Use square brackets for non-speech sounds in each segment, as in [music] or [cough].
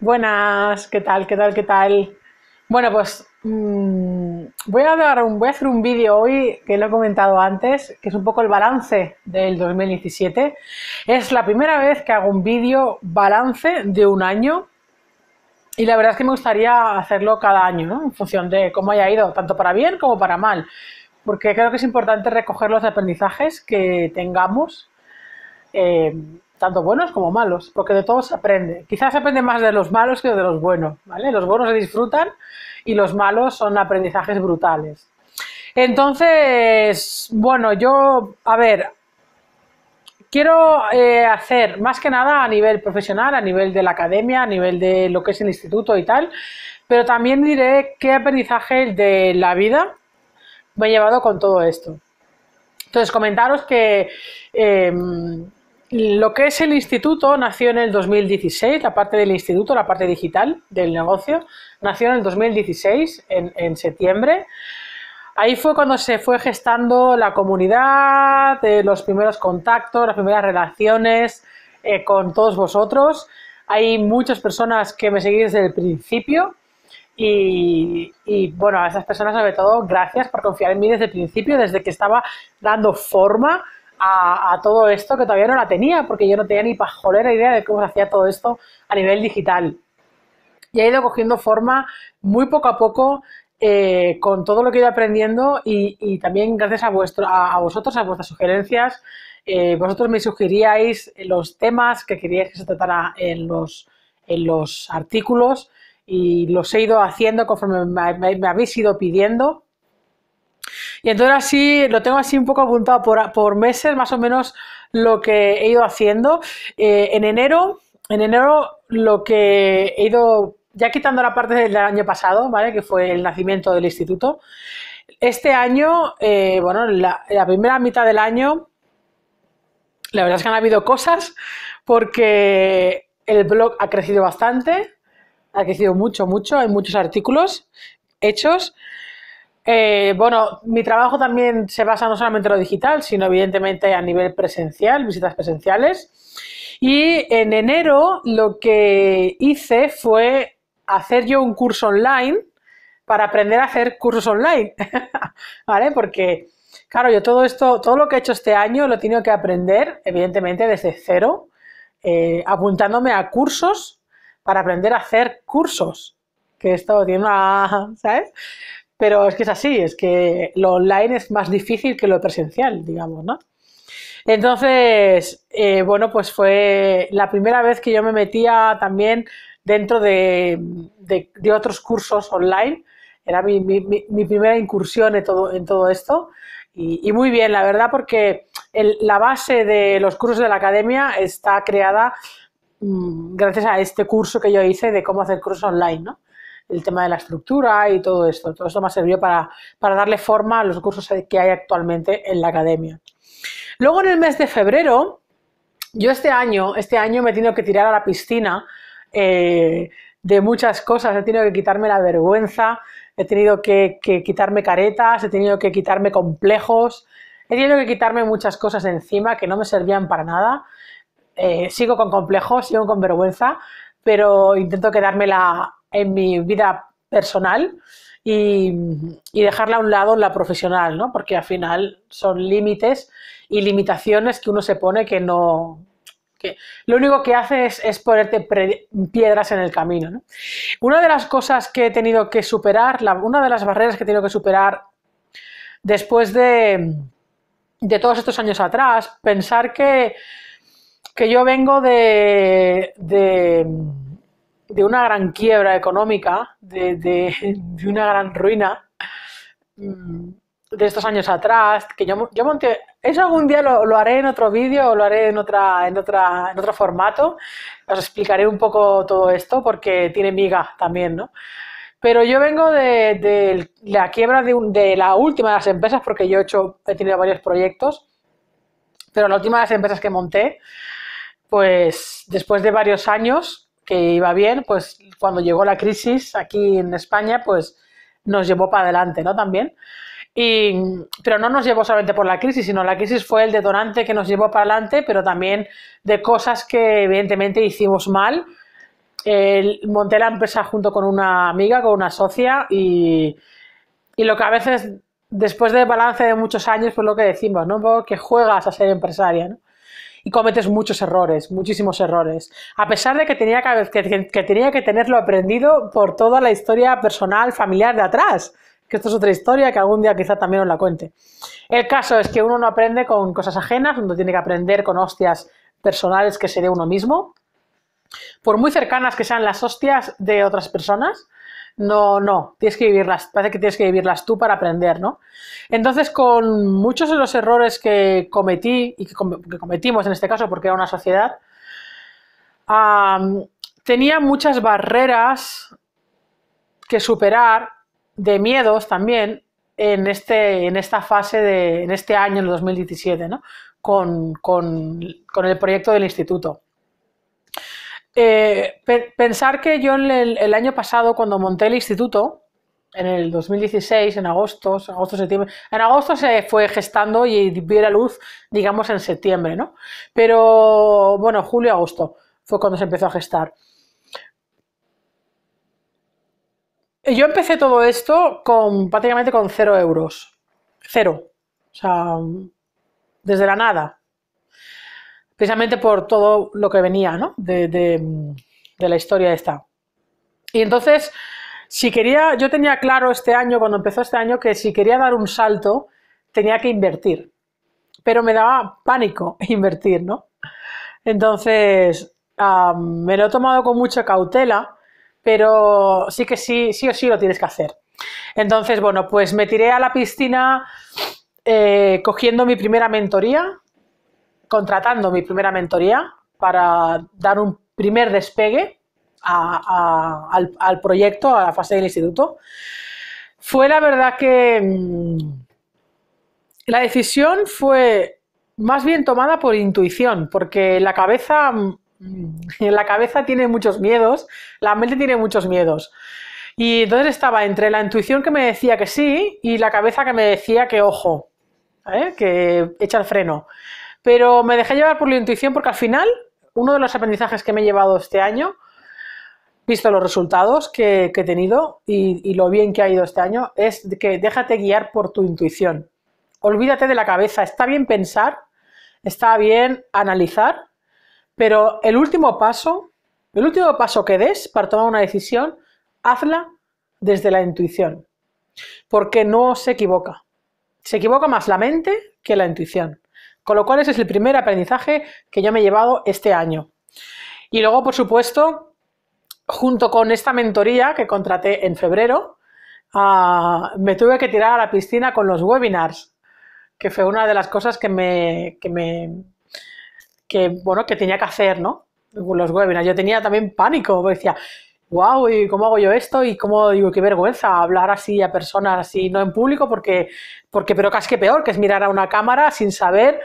Buenas, ¿qué tal? ¿Qué tal? ¿Qué tal? Bueno, pues mm, voy, a dar un, hacer un vídeo hoy que lo he comentado antes, que es un poco el balance del 2017. Es la primera vez que hago un vídeo balance de un año y la verdad es que me gustaría hacerlo cada año, ¿no? en función de cómo haya ido, tanto para bien como para mal, porque creo que es importante recoger los aprendizajes que tengamos. Eh, tanto buenos como malos, porque de todos se aprende. Quizás se aprende más de los malos que de los buenos, ¿vale? Los buenos se disfrutan y los malos son aprendizajes brutales. Entonces, bueno, yo, a ver, quiero eh, hacer más que nada a nivel profesional, a nivel de la academia, a nivel de lo que es el instituto y tal, pero también diré qué aprendizaje de la vida me he llevado con todo esto. Entonces, comentaros que em, lo que es el instituto nació en el 2016, la parte del instituto, la parte digital del negocio, nació en el 2016, en, septiembre. Ahí fue cuando se fue gestando la comunidad, eh, los primeros contactos, las primeras relaciones eh, con todos vosotros. Hay muchas personas que me seguís desde el principio y, y bueno, a esas personas sobre todo gracias por confiar en mí desde el principio, desde que estaba dando forma a, todo esto que todavía no la tenía, porque yo no tenía ni pajolera idea de cómo se hacía todo esto a nivel digital. Y ha ido cogiendo forma muy poco a poco eh, con todo lo que he ido aprendiendo y, también gracias a, vuestro, a, vosotros, a vuestras sugerencias. Eh, vosotros me sugeríais los temas que queríais que se tratara en los, en los artículos y los he ido haciendo conforme me habéis ido pidiendo. Y entonces así, lo tengo así un poco apuntado por, por meses, más o menos lo que he ido haciendo. Eh, en enero, en enero lo que he ido, ya quitando la parte del año pasado, ¿vale? Que fue el nacimiento del instituto. Este año, eh, bueno, la, la primera mitad del año, la verdad es que han habido cosas porque el blog ha crecido bastante, ha crecido mucho, mucho, hay muchos artículos hechos. Eh, bueno, mi trabajo también se basa no solamente en lo digital, sino evidentemente a nivel presencial, visitas presenciales. Y en enero lo que hice fue hacer yo un curso online para aprender a hacer cursos online, [laughs] ¿vale? Porque, claro, yo todo esto, todo lo que he hecho este año lo he tenido que aprender, evidentemente, desde cero, eh, apuntándome a cursos para aprender a hacer cursos, que esto tiene una, [laughs] ¿sabes? Pero es que es así, es que lo online es más difícil que lo presencial, digamos, ¿no? Entonces, eh, bueno, pues fue la primera vez que yo me metía también dentro de, otros cursos online. Era mi, primera incursión en todo, esto. Y, muy bien, la verdad, porque la base de los cursos de la academia está creada mm, gracias a este curso que yo hice de cómo hacer cursos online, ¿no? el tema de la estructura y todo esto. Todo esto me ha servido para, para darle forma a los cursos que hay actualmente en la academia. Luego en el mes de febrero, yo este año, este año me he tenido que tirar a la piscina eh, de muchas cosas, he tenido que quitarme la vergüenza, he tenido que, quitarme caretas, he tenido que quitarme complejos, he tenido que quitarme muchas cosas encima que no me servían para nada. Eh, sigo con complejos, sigo con vergüenza, pero intento quedarme la en mi vida personal y, dejarla a un lado en la profesional, ¿no? Porque al final son límites y limitaciones que uno se pone que no... lo único que hace es, ponerte piedras en el camino. Una de las cosas que he tenido que superar, una de las barreras que he tenido que superar después de, de todos estos años atrás, pensar que, que yo vengo de de una gran quiebra económica, de, una gran ruina mm, de estos años atrás, que yo, yo monté, eso algún día lo, haré en otro vídeo o lo haré en, otra, en, otra, en otro formato, os explicaré un poco todo esto porque tiene miga también, ¿no? Pero yo vengo de, la quiebra de, de, la última de las empresas, porque yo he, hecho, he tenido varios proyectos, pero la última de las empresas que monté, pues después de varios años, que iba bien, pues cuando llegó la crisis aquí en España, pues nos llevó para adelante, ¿no? También. Y, pero no nos llevó solamente por la crisis, sino la crisis fue el detonante que nos llevó para adelante, pero también de cosas que evidentemente hicimos mal. el monté la empresa junto con una amiga, con una socia, y, lo que a veces, después de balance de muchos años, pues lo que decimos, ¿no? que juegas a ser empresaria, ¿no? y cometes muchos errores, muchísimos errores. A pesar de que tenía que, tenía que tenerlo aprendido por toda la historia personal, familiar de atrás que esto es otra historia que algún día quizá también os la cuente. El caso es que uno no aprende con cosas ajenas, uno tiene que aprender con hostias personales que se dé uno mismo, por muy cercanas que sean las hostias de otras personas, no, no, tienes que vivirlas, parece que tienes que vivirlas tú para aprender, ¿no? Entonces, con muchos de los errores que cometí y que, cometimos en este caso, porque era una sociedad, tenía muchas barreras que superar de miedos también en, este, en esta fase, de, en este año, en 2017, ¿no? con el proyecto del instituto. Eh, pensar que yo el, año pasado, cuando monté el instituto, en el 2016, en agosto, agosto, en agosto se fue gestando y vi la luz, digamos, en septiembre, ¿no? Pero bueno, julio, agosto fue cuando se empezó a gestar. Yo empecé todo esto con prácticamente con cero euros. Cero. O sea, desde la nada precisamente por todo lo que venía ¿no? de, la historia esta. Y entonces, si quería, yo tenía claro este año, cuando empezó este año, que si quería dar un salto, tenía que invertir. Pero me daba pánico [laughs] invertir, ¿no? Entonces, me lo he tomado con mucha cautela, pero sí que sí, sí o sí lo tienes que hacer. Entonces, bueno, pues me tiré a la piscina eh, cogiendo mi primera mentoría, contratando mi primera mentoría para dar un primer despegue al, proyecto, a la fase del instituto. Fue la verdad que mm, la decisión fue más bien tomada por intuición, porque la cabeza, mm, la cabeza tiene muchos miedos, la mente tiene muchos miedos. Y entonces estaba entre la intuición que me decía que sí y la cabeza que me decía que ojo, ¿eh? que echa el freno. Pero me dejé llevar por la intuición porque al final, uno de los aprendizajes que me he llevado este año, visto los resultados que, he tenido y, y, lo bien que ha ido este año, es que déjate guiar por tu intuición. Olvídate de la cabeza. Está bien pensar, está bien analizar, pero el último paso, el último paso que des para tomar una decisión, hazla desde la intuición. Porque no se equivoca. Se equivoca más la mente que la intuición. Con lo cual ese es el primer aprendizaje que yo me he llevado este año. Y luego, por supuesto, junto con esta mentoría que contraté en febrero, ah, me tuve que tirar a la piscina con los webinars, que fue una de las cosas que me, que me bueno, que tenía que hacer, ¿no? Los webinars. Yo tenía también pánico, porque decía, wow, ¿y cómo hago yo esto? Y cómo digo, qué vergüenza hablar así a personas y no en público, porque, porque pero casi que peor, que es mirar a una cámara sin saber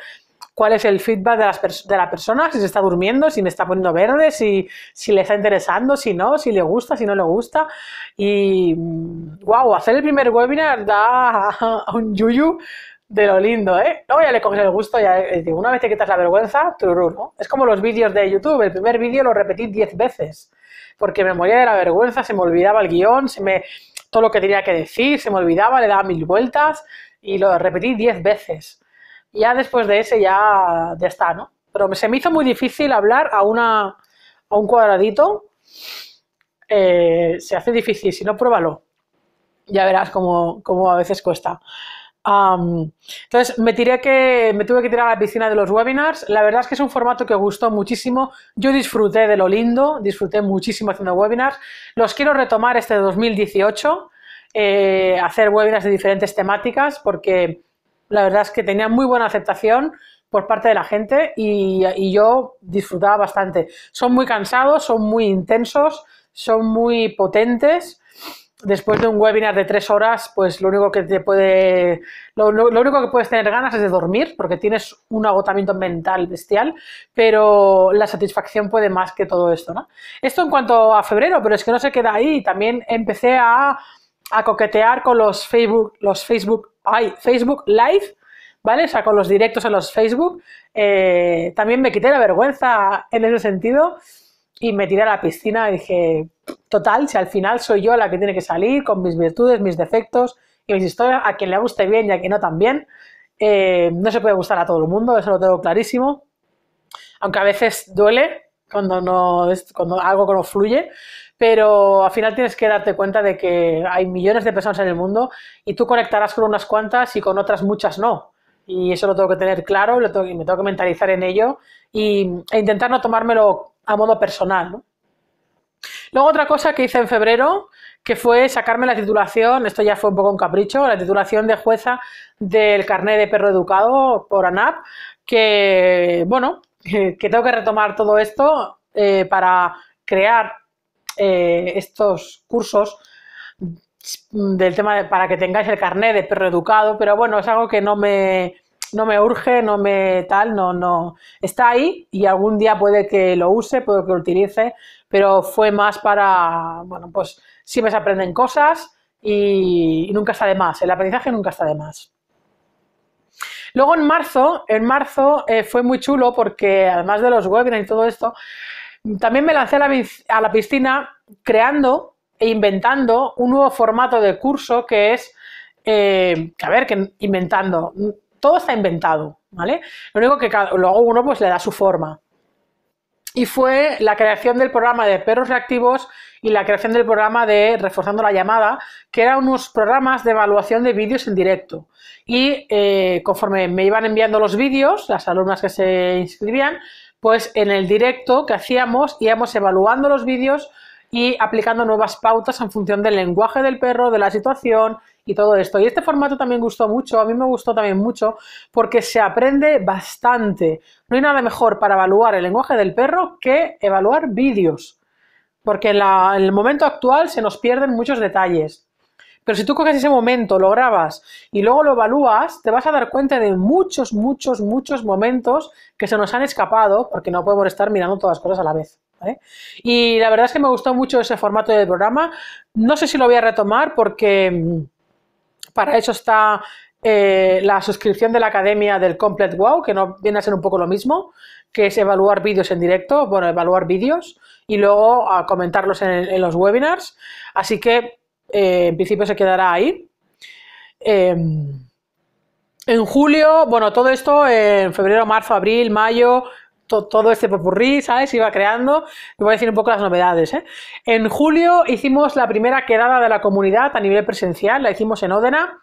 cuál es el feedback de, las de la persona, si se está durmiendo, si me está poniendo verde, si, si le está interesando, si no, si le gusta, si no le gusta. Y wow, mm, hacer el primer webinar da [laughs] un yuyu de lo lindo, ¿eh? no ya le coges el gusto, ya eh, digo una vez te quitas la vergüenza, tururú, ¿no? Es como los vídeos de YouTube, el primer vídeo lo repetí 10 veces porque me moría de la vergüenza, se me olvidaba el guión, se me, todo lo que tenía que decir, se me olvidaba, le daba mil vueltas y lo repetí diez veces. Ya después de ese ya, está, ¿no? Pero se me hizo muy difícil hablar a, una, a un cuadradito. Eh, se hace difícil, si no, pruébalo. Ya verás cómo, cómo a veces cuesta entonces me tiré que me tuve que tirar a la piscina de los webinars. La verdad es que es un formato que gustó muchísimo. Yo disfruté de lo lindo, disfruté muchísimo haciendo webinars. Los quiero retomar este 2018, eh, hacer webinars de diferentes temáticas, porque la verdad es que tenía muy buena aceptación por parte de la gente y yo disfrutaba bastante. Son muy cansados, son muy intensos, son muy potentes después de un webinar de tres horas, pues lo único que te puede, lo, único que puedes tener ganas es de dormir, porque tienes un agotamiento mental bestial, pero la satisfacción puede más que todo esto, ¿no? Esto en cuanto a febrero, pero es que no se queda ahí. También empecé a, coquetear con los Facebook, los Facebook, ay, Facebook Live. ¿Vale? O sea, con los directos en los Facebook. Eh, también me quité la vergüenza en ese sentido y me tiré a la piscina y dije, total, si al final soy yo la que tiene que salir con mis virtudes, mis defectos y mis historias, a quien le guste bien y a quien no también, eh, no se puede gustar a todo el mundo, eso lo tengo clarísimo, aunque a veces duele cuando, no, cuando algo no fluye, pero al final tienes que darte cuenta de que hay millones de personas en el mundo y tú conectarás con unas cuantas y con otras muchas no. Y eso lo tengo que tener claro, y me tengo que mentalizar en ello y, e intentar no tomármelo a modo personal. ¿no? Luego otra cosa que hice en febrero, que fue sacarme la titulación, esto ya fue un poco un capricho, la titulación de jueza del carnet de perro educado por ANAP, que bueno, [laughs] que tengo que retomar todo esto eh, para crear eh, estos cursos del tema para que tengáis el carnet de perro educado, pero bueno, es algo que no me no me urge, no me tal, no, no. Está ahí y algún día puede que lo use, puede que lo utilice, pero fue más para, bueno, pues siempre se aprenden cosas y, nunca está de más, el aprendizaje nunca está de más. Luego en marzo, en marzo eh, fue muy chulo porque además de los webinars y todo esto, también me lancé a la, piscina creando e inventando un nuevo formato de curso que es eh, a ver, que inventando, todo está inventado, ¿vale? Lo único que cada, luego uno pues le da su forma. Y fue la creación del programa de perros reactivos y la creación del programa de Reforzando la llamada, que eran unos programas de evaluación de vídeos en directo. Y eh, conforme me iban enviando los vídeos, las alumnas que se inscribían, pues en el directo que hacíamos íbamos evaluando los vídeos y aplicando nuevas pautas en función del lenguaje del perro, de la situación y todo esto. Y este formato también gustó mucho, a mí me gustó también mucho porque se aprende bastante. No hay nada mejor para evaluar el lenguaje del perro que evaluar vídeos, porque en, el momento actual se nos pierden muchos detalles. Pero si tú coges ese momento, lo grabas y luego lo evalúas, te vas a dar cuenta de muchos, muchos, muchos momentos que se nos han escapado porque no podemos estar mirando todas las cosas a la vez. Y la verdad es que me gustó mucho ese formato del programa. No sé si lo voy a retomar porque mm, para eso está eh, la suscripción de la Academia del Complete Wow, que no viene a ser un poco lo mismo, que es evaluar vídeos en directo, bueno, evaluar vídeos y luego ah, comentarlos en, los webinars. Así que eh, en principio se quedará ahí. Em, en julio, bueno, todo esto en febrero, marzo, abril, mayo, todo este popurrí, ¿sabes? Iba creando, y voy a decir un poco las novedades. ¿eh? En julio hicimos la primera quedada de la comunidad a nivel presencial, la hicimos en Ódena.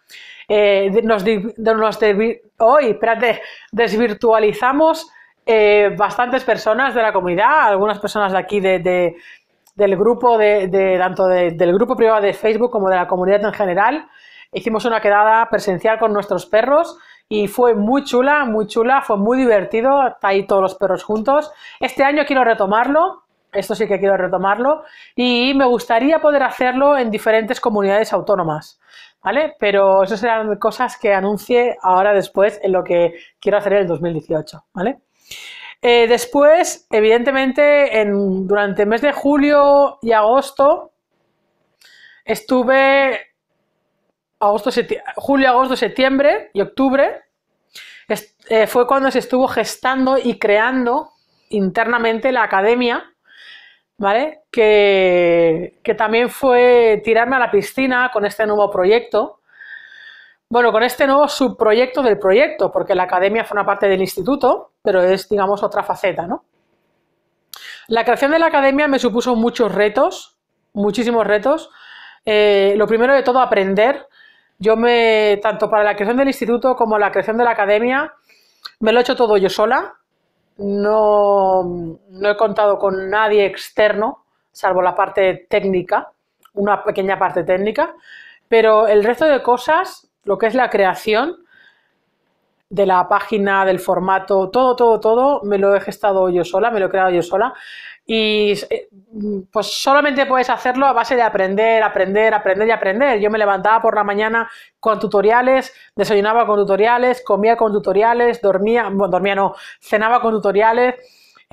Eh, nos, hoy, espérate, desvirtualizamos eh, bastantes personas de la comunidad, algunas personas de aquí de, del grupo de, tanto del grupo privado de Facebook como de la comunidad en general. Hicimos una quedada presencial con nuestros perros y fue muy chula, muy chula, fue muy divertido, está ahí todos los perros juntos. Este año quiero retomarlo, esto sí que quiero retomarlo, y me gustaría poder hacerlo en diferentes comunidades autónomas, ¿vale? Pero esas serán cosas que anuncie ahora después en lo que quiero hacer en el 2018, ¿vale? Eh, después, evidentemente, durante el mes de julio y agosto estuve julio, agosto, septiembre y octubre, eh, fue cuando se estuvo gestando y creando internamente la academia, ¿vale? Que, también fue tirarme a la piscina con este nuevo proyecto. Bueno, con este nuevo subproyecto del proyecto, porque la academia fue una parte del instituto, pero es, digamos, otra faceta, ¿no? La creación de la academia me supuso muchos retos, muchísimos retos. Eh, lo primero de todo, aprender yo me, tanto para la creación del instituto como la creación de la academia, me lo he hecho todo yo sola. No, no he contado con nadie externo, salvo la parte técnica, una pequeña parte técnica, pero el resto de cosas, lo que es la creación de la página, del formato, todo, todo, todo, me lo he gestado yo sola, me lo he creado yo sola. Y eh, pues solamente puedes hacerlo a base de aprender, aprender, aprender y aprender. Yo me levantaba por la mañana con tutoriales, desayunaba con tutoriales, comía con tutoriales, dormía, bueno, dormía no, cenaba con tutoriales.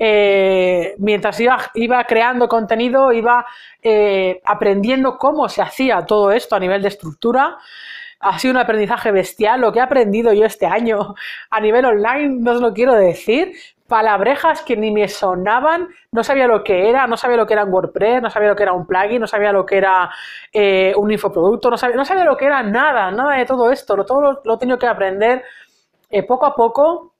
Eh, mientras iba, iba, creando contenido, iba eh, aprendiendo cómo se hacía todo esto a nivel de estructura. Ha sido un aprendizaje bestial lo que he aprendido yo este año a nivel online, no os lo quiero decir, palabrejas que ni me sonaban, no sabía lo que era, no sabía lo que era un WordPress, no sabía lo que era un plugin, no sabía lo que era eh, un infoproducto, no sabía, no sabía, lo que era nada, nada de todo esto, lo, todo lo, tenía he tenido que aprender eh, poco a poco.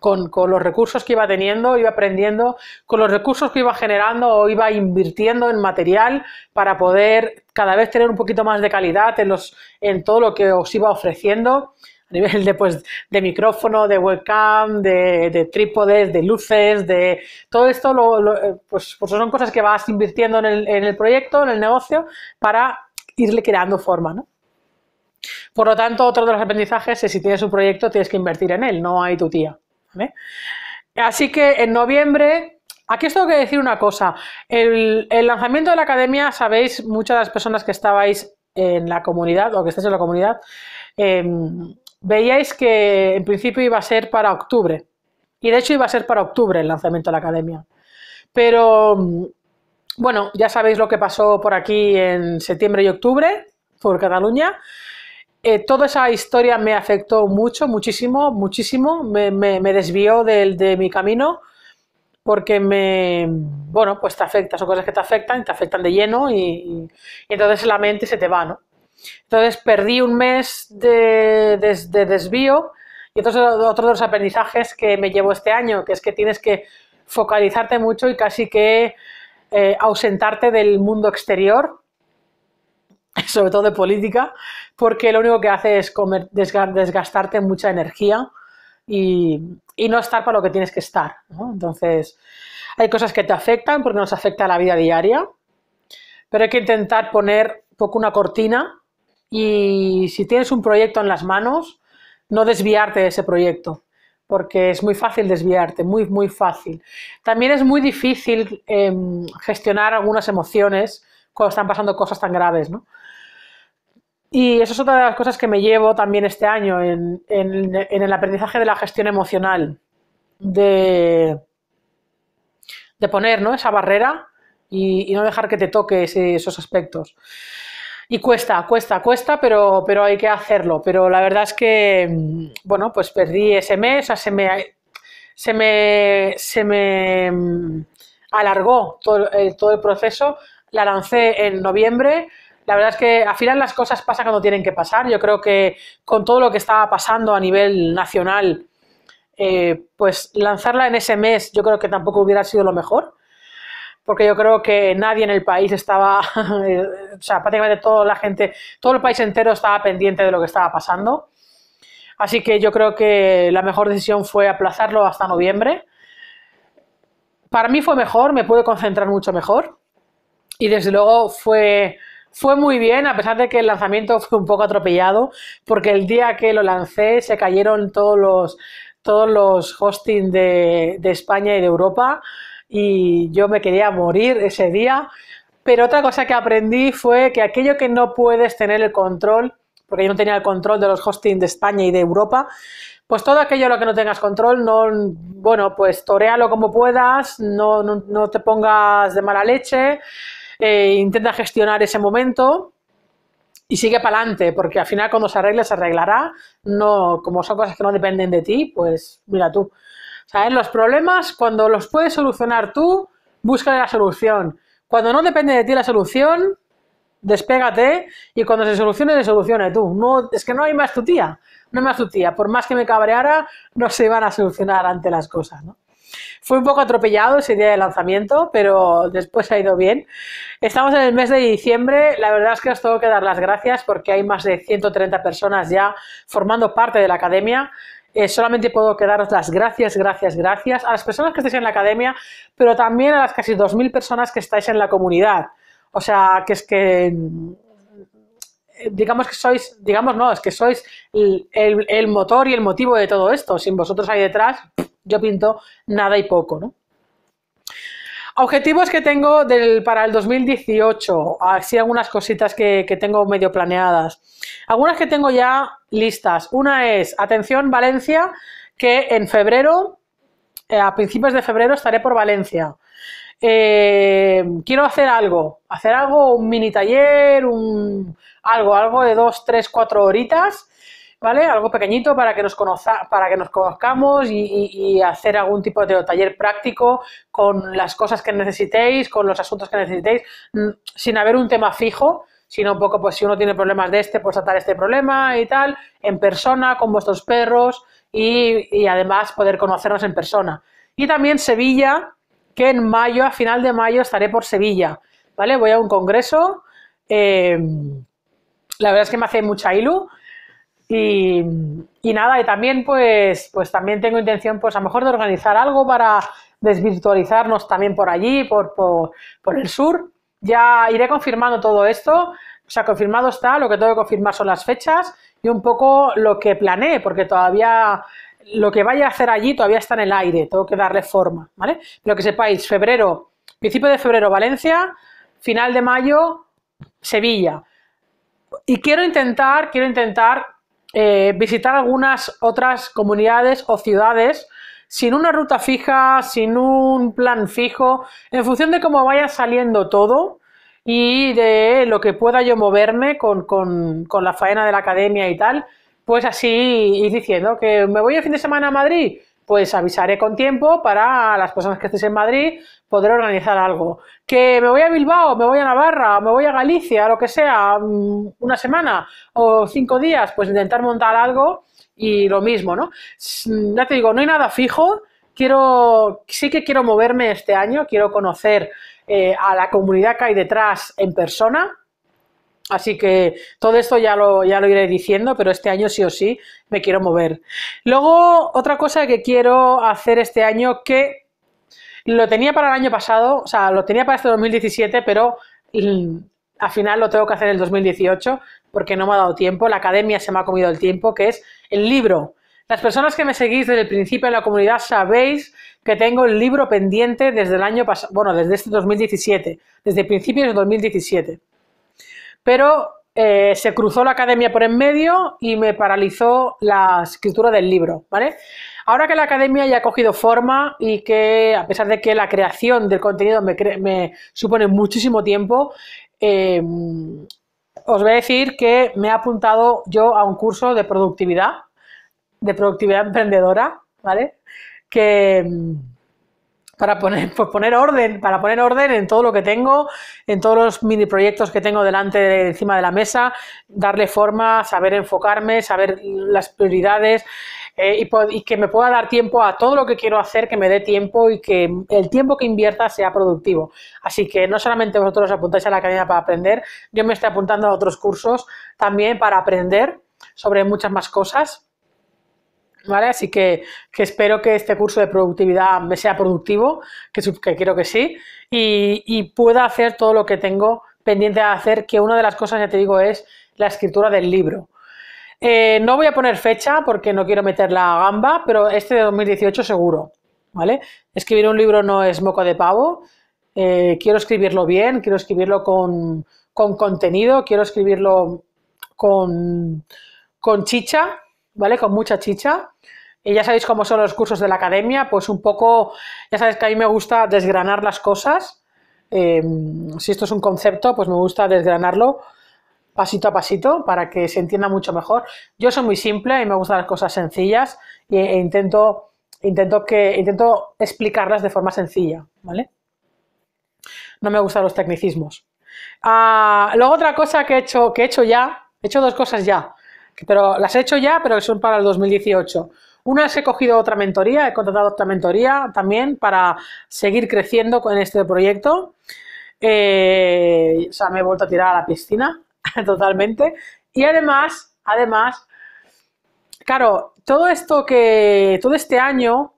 Con, los recursos que iba teniendo, iba aprendiendo, con los recursos que iba generando o iba invirtiendo en material para poder cada vez tener un poquito más de calidad en, los, en todo lo que os iba ofreciendo nivel de, pues, de micrófono, de webcam, de, trípodes, de luces, de todo esto, eh, pues, pues, son cosas que vas invirtiendo en el, en el proyecto, en el negocio, para irle creando forma, Por lo tanto, otro de los aprendizajes es si tienes un proyecto tienes que invertir en él, no hay tu tía. Así que en noviembre, aquí os tengo que decir una cosa, el, lanzamiento de la academia, sabéis, muchas de las personas que estabais en la comunidad o que estáis en la comunidad, em, veíais que en principio iba a ser para octubre. Y de hecho iba a ser para octubre el lanzamiento de la academia. Pero bueno, ya sabéis lo que pasó por aquí en septiembre y octubre, por Cataluña. Eh, toda esa historia me afectó mucho, muchísimo, muchísimo. Me, me, desvió de, mi camino porque me, bueno, pues te afecta, son cosas que te afectan, te afectan de lleno y entonces la mente se te va, ¿no? Entonces perdí un mes de, desvío y entonces otro de los aprendizajes que me llevo este año, que es que tienes que focalizarte mucho y casi que eh, ausentarte del mundo exterior, [laughs] sobre todo de política, porque lo único que hace es comer, desgastarte mucha energía y, y, no estar para lo que tienes que estar. Entonces, hay cosas que te afectan porque nos afecta a la vida diaria, pero hay que intentar poner poco una cortina y si tienes un proyecto en las manos, no desviarte de ese proyecto, porque es muy fácil desviarte, muy, muy fácil. También es muy difícil em, gestionar algunas emociones cuando están pasando cosas tan graves, ¿no? Y eso es otra de las cosas que me llevo también este año en, el aprendizaje de la gestión emocional, de, de poner esa barrera y, no dejar que te toque esos aspectos y cuesta, cuesta, cuesta, pero, pero hay que hacerlo. Pero la verdad es que, mm, bueno, pues perdí ese mes, se me, se me, mm, alargó eh, todo, el proceso, la lancé en noviembre. La verdad es que al final las cosas pasan cuando tienen que pasar. Yo creo que con todo lo que estaba pasando a nivel nacional, eh, pues lanzarla en ese mes yo creo que tampoco hubiera sido lo mejor porque yo creo que nadie en el país estaba, [laughs] o sea, prácticamente toda la gente, todo el país entero estaba pendiente de lo que estaba pasando. Así que yo creo que la mejor decisión fue aplazarlo hasta noviembre. Para mí fue mejor, me pude concentrar mucho mejor y desde luego fue, fue muy bien, a pesar de que el lanzamiento [laughs] fue un poco atropellado, porque el día que lo lancé se cayeron todos los, todos los hosting de, de España y de Europa y yo me quería morir ese día. Pero otra cosa que aprendí fue que aquello que no puedes tener el control, porque yo no tenía el control de los hosting de España y de Europa, pues todo aquello lo que no tengas control, no, bueno, pues torealo como puedas, no, no, te pongas de mala leche, eh, intenta gestionar ese momento y sigue para adelante, porque al final cuando se arregle, se arreglará, no, como son cosas que no dependen de ti, pues mira tú en Los problemas, cuando los puedes solucionar tú, busca la solución. Cuando no depende de ti la solución, despégate y cuando se solucione, se solucione tú. No, es que no hay más tu tía, no hay más tu tía. Por más que me cabreara, no se iban a solucionar ante las cosas, ¿no? Fue un poco atropellado ese día de lanzamiento, pero después ha ido bien. Estamos en el mes de diciembre, la verdad es que os tengo que dar las gracias porque hay más de 130 personas ya formando parte de la academia. Eh, solamente puedo quedaros las gracias, gracias, gracias a las personas que estáis en la academia, pero también a las casi 2.000 personas que estáis en la comunidad. O sea, que es que mm, digamos que sois, digamos no, es que sois el, el motor y el motivo de todo esto. Sin vosotros ahí detrás, yo pinto nada y poco, ¿no? Objetivos que tengo para el 2018, así algunas cositas que, tengo medio planeadas. Algunas que tengo ya listas. Una es, atención Valencia, que en febrero, eh, a principios de febrero estaré por Valencia. Eh, quiero hacer algo, hacer algo, un mini taller, un, algo, algo de dos, tres, cuatro horitas ¿vale? Algo pequeñito para que nos, conozca para que nos conozcamos y, hacer algún tipo de taller práctico con las cosas que necesitéis, con los asuntos que necesitéis, mm, sin haber un tema fijo, sino un poco, pues si uno tiene problemas de este, pues tratar este problema y tal, en persona, con vuestros perros y, además poder conocernos en persona. Y también Sevilla, que en mayo, a final de mayo, estaré por Sevilla, ¿vale? Voy a un congreso. Eh, la verdad es que me hace mucha ilu y, nada, y también pues, pues también tengo intención pues a lo mejor de organizar algo para desvirtualizarnos también por allí, por, por, el sur. Ya iré confirmando todo esto. O sea, confirmado está, lo que tengo que confirmar son las fechas y un poco lo que planeé, porque todavía lo que vaya a hacer allí todavía está en el aire, tengo que darle forma, ¿vale? Lo que sepáis, febrero, principio de febrero Valencia, final de mayo Sevilla. Y quiero intentar, quiero intentar eh, visitar algunas otras comunidades o ciudades sin una ruta fija, sin un plan fijo, en función de cómo vaya saliendo todo y de lo que pueda yo moverme con, con, con la faena de la academia y tal, pues así ir diciendo que me voy el fin de semana a Madrid, pues avisaré con tiempo para las personas que estéis en Madrid poder organizar algo. Que me voy a Bilbao, me voy a Navarra, me voy a Galicia, lo que sea, mm, una semana o cinco días, pues intentar montar algo y lo mismo, ¿no? Mm, ya te digo, no hay nada fijo. Quiero, sí que quiero moverme este año, quiero conocer eh, a la comunidad que hay detrás en persona, Así que todo esto ya lo, ya lo iré diciendo, pero este año sí o sí me quiero mover. Luego, otra cosa que quiero hacer este año que lo tenía para el año pasado, o sea, lo tenía para este 2017, pero al final lo tengo que hacer en el 2018 porque no me ha dado tiempo, la academia se me ha comido el tiempo, que es el libro. Las personas que me seguís desde el principio en la comunidad sabéis que tengo el libro pendiente desde el año pasado, bueno, desde este 2017, desde principios de 2017 pero eh, se cruzó la academia por en medio y me paralizó la escritura del libro, ¿vale? Ahora que la academia ya ha cogido forma y que a pesar de que la creación del contenido me, supone muchísimo tiempo, em, os voy a decir que me he apuntado yo a un curso de productividad, de productividad emprendedora, ¿vale? Que em, para poner, pues poner orden, para poner orden en todo lo que tengo, en todos los mini proyectos que tengo delante, encima de la mesa, darle forma, saber enfocarme, saber las prioridades eh, y, que me pueda dar tiempo a todo lo que quiero hacer, que me dé tiempo y que el tiempo que invierta sea productivo. Así que no solamente vosotros apuntáis a la academia para aprender, yo me estoy apuntando a otros cursos también para aprender sobre muchas más cosas ¿vale? Así que, espero que este curso de productividad me sea productivo, que, que que sí, y, pueda hacer todo lo que tengo pendiente de hacer, que una de las cosas, ya te digo, es la escritura del libro. Eh, no voy a poner fecha porque no quiero meter la gamba, pero este de 2018 seguro, ¿vale? Escribir un libro no es moco de pavo, eh, quiero escribirlo bien, quiero escribirlo con, con contenido, quiero escribirlo con, con chicha, ¿vale? Con mucha chicha. Y ya sabéis cómo son los cursos de la academia, pues un poco, ya sabéis que a mí me gusta desgranar las cosas. Em, si esto es un concepto, pues me gusta desgranarlo pasito a pasito para que se entienda mucho mejor. Yo soy muy simple y me gustan las cosas sencillas e, intento, intento, que, intento explicarlas de forma sencilla, ¿vale? No me gustan los tecnicismos. Ah, luego otra cosa que he hecho, que he hecho ya, he hecho dos cosas ya pero las he hecho ya, pero son para el 2018. Una vez he cogido otra mentoría, he contratado otra mentoría también para seguir creciendo con este proyecto. Eh, o sea, me he vuelto a tirar a la piscina [laughs] totalmente. Y además, además, claro, todo esto que, todo este año,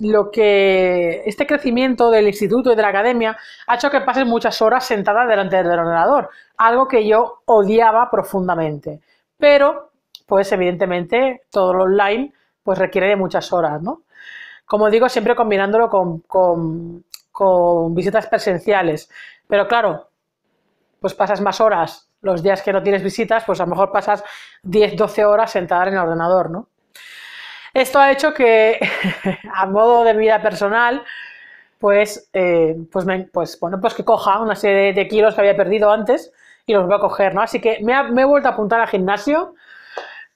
lo que, este crecimiento del instituto y de la academia ha hecho que pasen muchas horas sentadas delante del ordenador, algo que yo odiaba profundamente. Pero pues evidentemente todo lo online pues requiere de muchas horas, ¿no? Como digo, siempre combinándolo con, visitas presenciales. Pero claro, pues pasas más horas. Los días que no tienes visitas, pues a lo mejor pasas 10, 12 horas sentada en el ordenador, ¿no? Esto ha hecho que, [laughs] a modo de vida personal, pues, eh, pues, pues, bueno, pues que coja una serie de, kilos que había perdido antes y los voy a coger, ¿no? Así que me he vuelto a apuntar al gimnasio,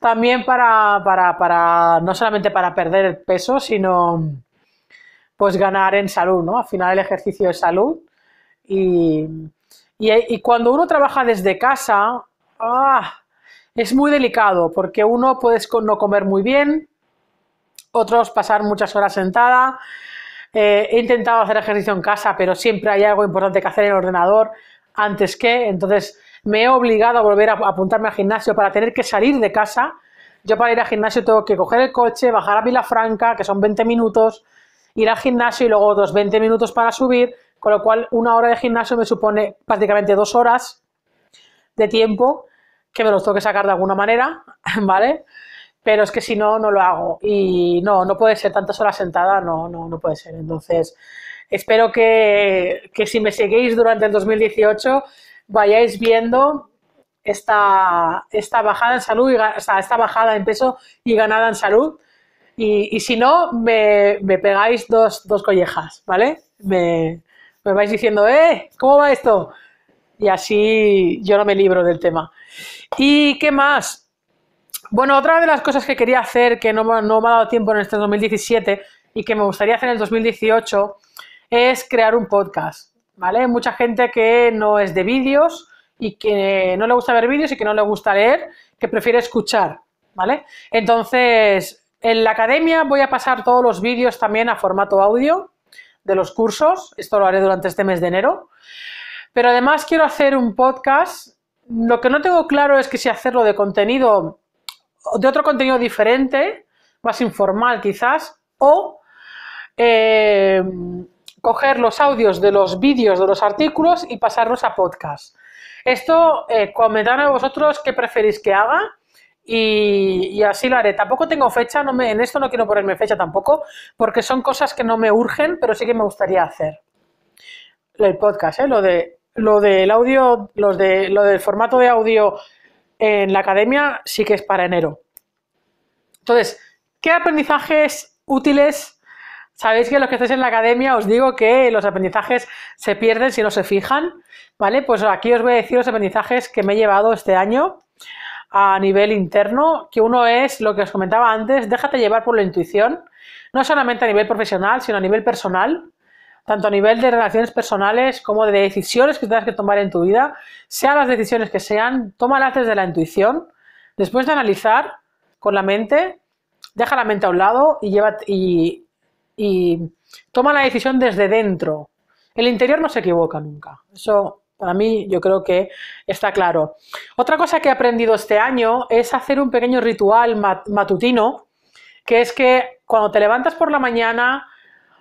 también para, no solamente para perder el peso, sino pues ganar en salud, ¿no? Al final el ejercicio es salud y, y, cuando uno trabaja desde casa, ah, es muy delicado porque uno puede no comer muy bien, otros pasar muchas horas sentada. Eh, he intentado hacer ejercicio en casa, pero siempre hay algo importante que hacer en el ordenador antes que, entonces me he obligado a volver a apuntarme al gimnasio para tener que salir de casa. Yo para ir al gimnasio tengo que coger el coche, bajar a Vilafranca, que son 20 minutos, ir al gimnasio y luego otros 20 minutos para subir, con lo cual una hora de gimnasio me supone prácticamente dos horas de tiempo que me los tengo que sacar de alguna manera, [laughs] ¿vale? Pero es que si no, no lo hago. Y no, no puede ser tantas horas sentada, no, no, no puede ser. Entonces, espero que, que si me seguís durante el 2018 vayáis viendo esta, esta bajada en salud, y, esta bajada en peso y ganada en salud. Y, si no, me, pegáis dos, dos, collejas, ¿vale? Me, vais diciendo, ¡eh! ¿Cómo va esto? Y así yo no me libro del tema. ¿Y qué más? Bueno, otra de las cosas que quería hacer, que no, no, me ha dado tiempo en este 2017 y que me gustaría hacer en el 2018, es crear un podcast. ¿vale? Mucha gente que no es de vídeos y que no le gusta ver vídeos y que no le gusta leer, que prefiere escuchar, ¿vale? Entonces, en la academia voy a pasar todos los vídeos también a formato audio de los cursos, esto lo haré durante este mes de enero, pero además quiero hacer un podcast, lo que no tengo claro es que si hacerlo de contenido, de otro contenido diferente, más informal quizás, o... Eh, coger los audios de los vídeos de los artículos y pasarlos a podcast. Esto, eh, a vosotros qué preferís que haga y, así lo haré. Tampoco tengo fecha, no en esto no quiero ponerme fecha tampoco, porque son cosas que no me urgen, pero sí que me gustaría hacer. El podcast, ¿eh? lo de lo del audio, los de, lo del formato de audio en la academia sí que es para enero. Entonces, ¿qué aprendizajes útiles Sabéis que los que estáis en la academia os digo que los aprendizajes se pierden si no se fijan, ¿vale? Pues aquí os voy a decir los aprendizajes que me he llevado este año a nivel interno, que uno es lo que os comentaba antes, déjate llevar por la intuición, no solamente a nivel profesional, sino a nivel personal, tanto a nivel de relaciones personales como de decisiones que tengas que tomar en tu vida, sean las decisiones que sean, tómalas desde la intuición, después de analizar con la mente, deja la mente a un lado y, lleva, y, y toma la decisión desde dentro. El interior no se equivoca nunca. Eso para mí yo creo que está claro. Otra cosa que he aprendido este año es hacer un pequeño ritual matutino, que es que cuando te levantas por la mañana,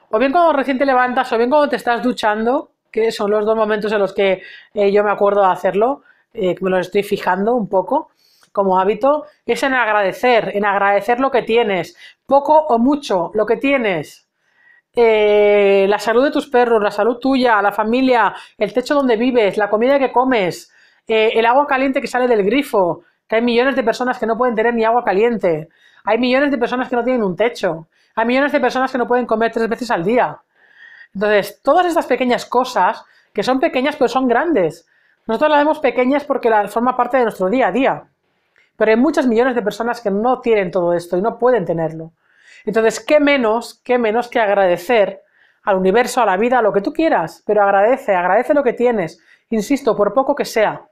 o bien cuando recién te levantas, o bien cuando te estás duchando, que son los dos momentos en los que eh, yo me acuerdo de hacerlo, eh, me lo estoy fijando un poco, como hábito es en agradecer, en agradecer lo que tienes, poco o mucho lo que tienes. Eh, la salud de tus perros, la salud tuya, la familia, el techo donde vives, la comida que comes, eh, el agua caliente que sale del grifo, que hay millones de personas que no pueden tener ni agua caliente, hay millones de personas que no tienen un techo, hay millones de personas que no pueden comer tres veces al día. Entonces, todas estas pequeñas cosas, que son pequeñas pero son grandes, nosotros las vemos pequeñas porque la, forma parte de nuestro día a día. Pero hay muchas millones de personas que no tienen todo esto y no pueden tenerlo. Entonces, ¿qué menos, qué menos que agradecer al universo, a la vida, a lo que tú quieras? Pero agradece, agradece lo que tienes. Insisto, por poco que sea.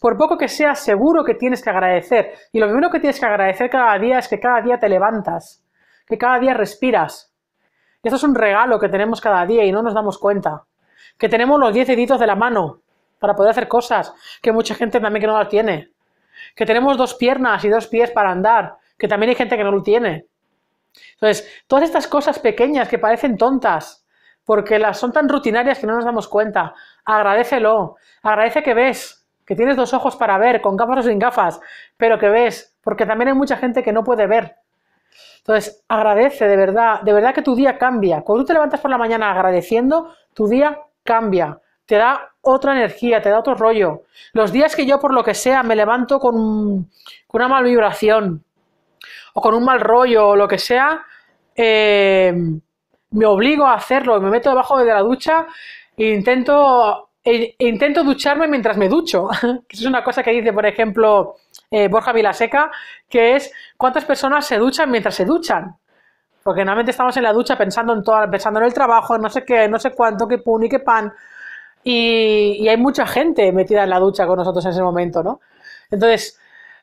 Por poco que sea, seguro que tienes que agradecer. Y lo primero que tienes que agradecer cada día es que cada día te levantas, que cada día respiras. Y esto es un regalo que tenemos cada día y no nos damos cuenta. Que tenemos los 10 deditos de la mano para poder hacer cosas que mucha gente también que no las tiene que tenemos dos piernas y dos pies para andar, que también hay gente que no lo tiene. Entonces, todas estas cosas pequeñas que parecen tontas, porque las son tan rutinarias que no nos damos cuenta, agradecelo, agradece que ves, que tienes dos ojos para ver, con gafas o sin gafas, pero que ves, porque también hay mucha gente que no puede ver. Entonces, agradece de verdad, de verdad que tu día cambia. Cuando tú te levantas por la mañana agradeciendo, tu día cambia te da otra energía, te da otro rollo. Los días que yo por lo que sea me levanto con, con una mala vibración o con un mal rollo o lo que sea, eh, me obligo a hacerlo, me meto debajo de la ducha e intento, e, e intento ducharme mientras me ducho. [laughs] es una cosa que dice, por ejemplo, eh, Borja Vilaseca, que es cuántas personas se duchan mientras se duchan porque normalmente estamos en la ducha pensando en todo, pensando en el trabajo, no sé qué, no sé cuánto, qué pun y qué pan y, hay mucha gente metida en la ducha con nosotros en ese momento, ¿no? Entonces,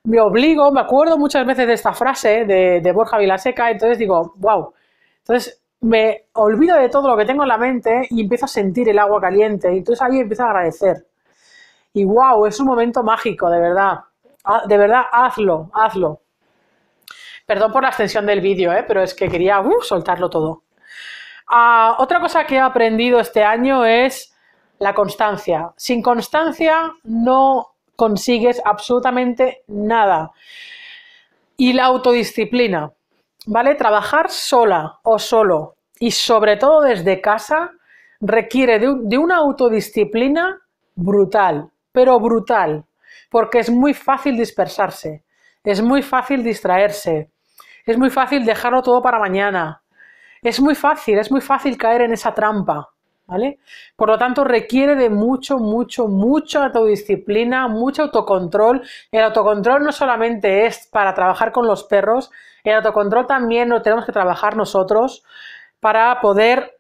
me obligo, me acuerdo muchas veces de esta frase de, Borja Vilaseca, entonces digo, wow. Entonces me olvido de todo lo que tengo en la mente y empiezo a sentir el agua caliente, y entonces ahí empiezo a agradecer. Y wow, es un momento mágico, de verdad. Ah, de verdad, hazlo, hazlo. Perdón por la extensión del vídeo, ¿eh? pero es que quería soltarlo todo. Ah, otra cosa que he aprendido este año es la constancia. Sin constancia no consigues absolutamente nada. Y la autodisciplina, ¿vale? Trabajar sola o solo y sobre todo desde casa requiere de, de una autodisciplina brutal, pero brutal, porque es muy fácil dispersarse, es muy fácil distraerse, es muy fácil dejarlo todo para mañana, es muy fácil, es muy fácil caer en esa trampa. Por lo tanto, requiere de mucho, mucho, mucha autodisciplina, mucho autocontrol. El autocontrol no solamente es para trabajar con los perros, el autocontrol también lo tenemos que trabajar nosotros para poder,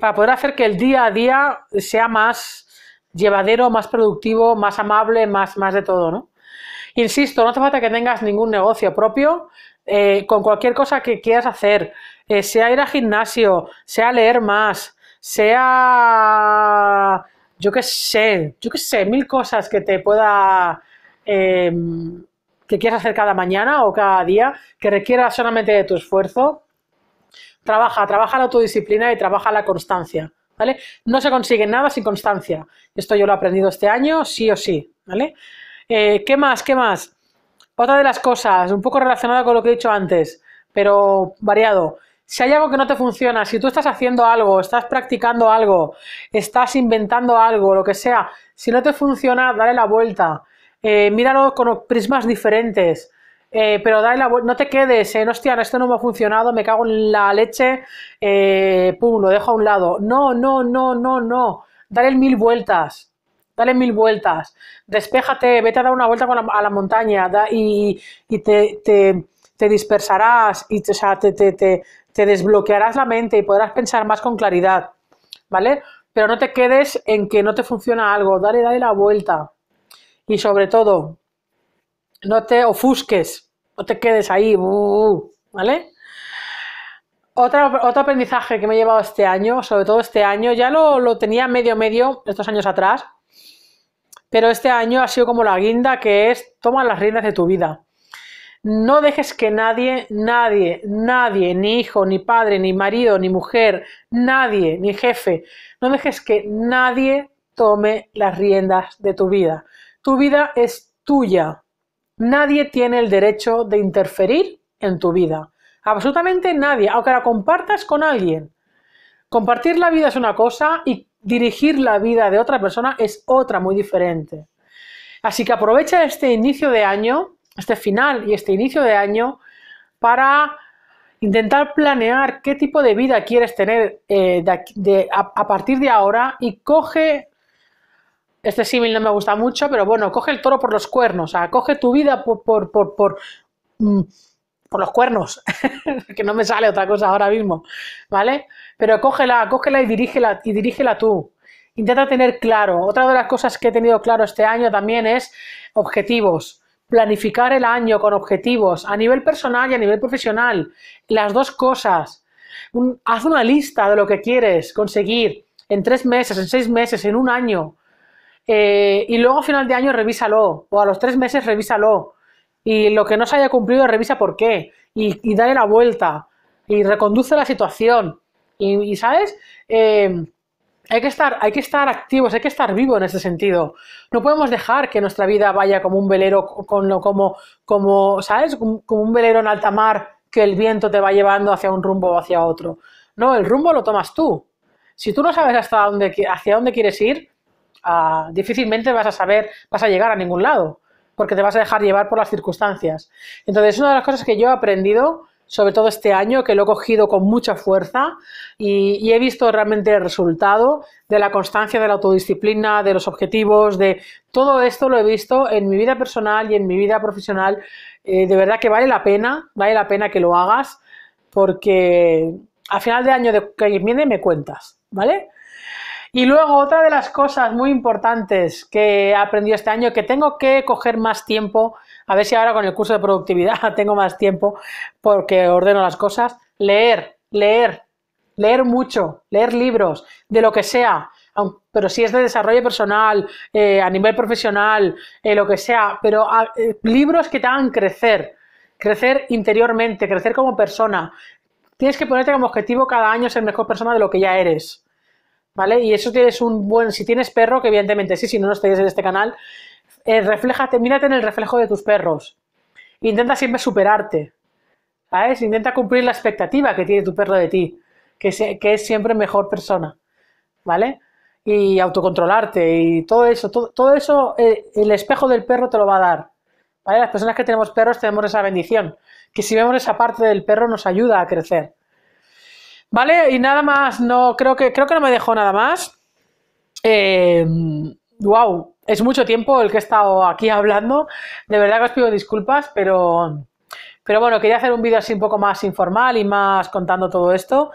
para poder hacer que el día a día sea más llevadero, más productivo, más amable, más, más de todo, ¿no? Insisto, no te falta que tengas ningún negocio propio, eh, con cualquier cosa que quieras hacer, eh, sea ir al gimnasio, sea leer más, sea, yo qué sé, yo que sé, mil cosas que te pueda, em, que quieras hacer cada mañana o cada día, que requiera solamente de tu esfuerzo, trabaja, trabaja la autodisciplina y trabaja la constancia. ¿Vale? No se consigue nada sin constancia. Esto yo lo he aprendido este año, sí o sí, ¿vale? Eh, ¿Qué más? ¿Qué más? Otra de las cosas, un poco relacionada con lo que he dicho antes, pero variado. Si hay algo que no te funciona, si tú estás haciendo algo, estás practicando algo, estás inventando algo, lo que sea, si no te funciona, dale la vuelta. Eh, míralo con prismas diferentes. Eh, pero dale la vuelta, no te quedes en, eh, hostia, esto no me ha funcionado, me cago en la leche, pum, lo dejo a un lado. No, no, no, no, no. Dale mil vueltas dale mil vueltas, despéjate, vete a dar una vuelta a la montaña y, te, dispersarás y te, desbloquearás la mente y podrás pensar más con claridad, ¿vale? Pero no te quedes en que no te funciona algo, dale, dale la vuelta. Y sobre todo, no te ofusques, no te quedes ahí, uh, uh, uh, ¿vale? otro aprendizaje que me he llevado este año, sobre todo este año, ya lo, lo tenía medio medio estos años atrás, pero este año ha sido como la guinda que es toma las riendas de tu vida. No dejes que nadie, nadie, nadie, ni hijo, ni padre, ni marido, ni mujer, nadie, ni jefe, no dejes que nadie tome las riendas de tu vida. Tu vida es tuya. Nadie tiene el derecho de interferir en tu vida. Absolutamente nadie, aunque la compartas con alguien. Compartir la vida es una cosa y dirigir la vida de otra persona es otra muy diferente. Así que aprovecha este inicio de año, este final y este inicio de año para intentar planear qué tipo de vida quieres tener eh, a, partir de ahora y coge, este símil no me gusta mucho, pero bueno, coge el toro por los cuernos, o sea, coge tu vida por, por, por, por mm, los cuernos, [laughs] que no me sale otra cosa ahora mismo, ¿vale? Pero cógela, cógela y dirígela, y dirígela tú. Intenta tener claro. Otra de las cosas que he tenido claro este año también es objetivos. Planificar el año con objetivos a nivel personal y a nivel profesional. Las dos cosas. haz una lista de lo que quieres conseguir en tres meses, en seis meses, en un año. Eh, y luego a final de año revísalo. O a los tres meses revísalo. Y lo que no se haya cumplido, revisa por qué. y dale la vuelta. Y reconduce la situación. Y, ¿sabes? Eh, hay que, estar, hay que estar activos, hay que estar vivo en ese sentido. No podemos dejar que nuestra vida vaya como un velero, con, como, como, ¿sabes? Como un velero en alta mar que el viento te va llevando hacia un rumbo o hacia otro. No, el rumbo lo tomas tú. Si tú no sabes hasta dónde, hacia dónde quieres ir, ah, difícilmente vas a saber, vas a llegar a ningún lado, porque te vas a dejar llevar por las circunstancias. Entonces, una de las cosas que yo he aprendido sobre todo este año, que lo he cogido con mucha fuerza y, he visto realmente el resultado de la constancia, de la autodisciplina, de los objetivos, de todo esto lo he visto en mi vida personal y en mi vida profesional. Eh, de verdad que vale la pena, vale la pena que lo hagas porque a final de año de que viene me cuentas, ¿vale? Y luego otra de las cosas muy importantes que he aprendido este año, que tengo que coger más tiempo a ver si ahora con el curso de productividad [laughs] tengo más tiempo porque ordeno las cosas. Leer, leer, leer mucho, leer libros, de lo que sea. Pero si es de desarrollo personal, eh, a nivel profesional, eh, lo que sea, pero ah, eh, libros que te hagan crecer, crecer interiormente, crecer como persona. Tienes que ponerte como objetivo cada año ser mejor persona de lo que ya eres. ¿Vale? Y eso tienes un buen. Si tienes perro, que evidentemente sí, si no, no estarías en este canal, eh, refléjate, mírate en el reflejo de tus perros. Intenta siempre superarte. ¿Sabes? Intenta cumplir la expectativa que tiene tu perro de ti, que, es siempre mejor persona. ¿Vale? Y autocontrolarte y todo eso. Todo, eso, eh, el espejo del perro te lo va a dar. Las personas que tenemos perros tenemos esa bendición. Que si vemos esa parte del perro nos ayuda a crecer. ¿Vale? Y nada más, no, creo que, creo que no me dejó nada más. Eh, ...guau... wow, es mucho tiempo el que he estado aquí hablando. De verdad que os pido disculpas, pero, pero bueno, quería hacer un vídeo así un poco más informal y más contando todo esto.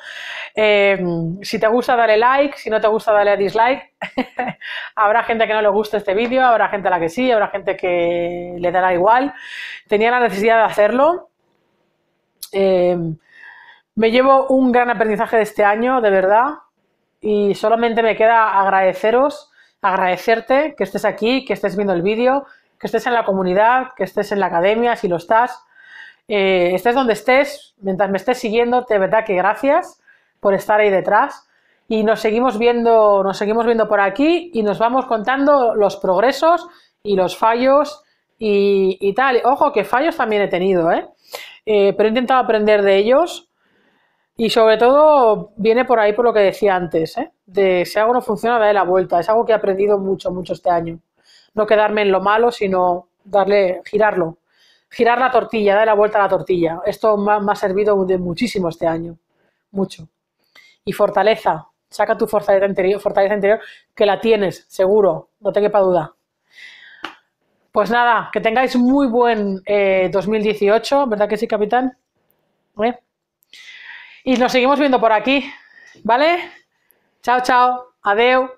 Eh, si te gusta, dale like. Si no te gusta, dale a dislike. [laughs] habrá gente que no le guste este vídeo, habrá gente a la que sí, habrá gente que le dará igual. Tenía la necesidad de hacerlo. Eh, me llevo un gran aprendizaje de este año, de verdad. Y solamente me queda agradeceros agradecerte que estés aquí, que estés viendo el vídeo, que estés en la comunidad, que estés en la academia, si lo estás. Eh, estés donde estés, mientras me estés siguiendo, de verdad que gracias por estar ahí detrás. Y nos seguimos viendo, nos seguimos viendo por aquí y nos vamos contando los progresos y los fallos y, tal. Ojo, que fallos también he tenido, ¿eh? Eh, pero he intentado aprender de ellos y sobre todo viene por ahí por lo que decía antes, ¿eh? de si algo no funciona, dale la vuelta. Es algo que he aprendido mucho, mucho este año. No quedarme en lo malo, sino darle, girarlo. Girar la tortilla, darle la vuelta a la tortilla. Esto me ha, servido de muchísimo este año, mucho. Y fortaleza, saca tu fortaleza interior, fortaleza que la tienes, seguro, no te quepa duda. Pues nada, que tengáis muy buen 2018, eh, ¿verdad que sí, capitán? ¿Eh? Y nos seguimos viendo por aquí, ¿vale? Chao, chao, adeu.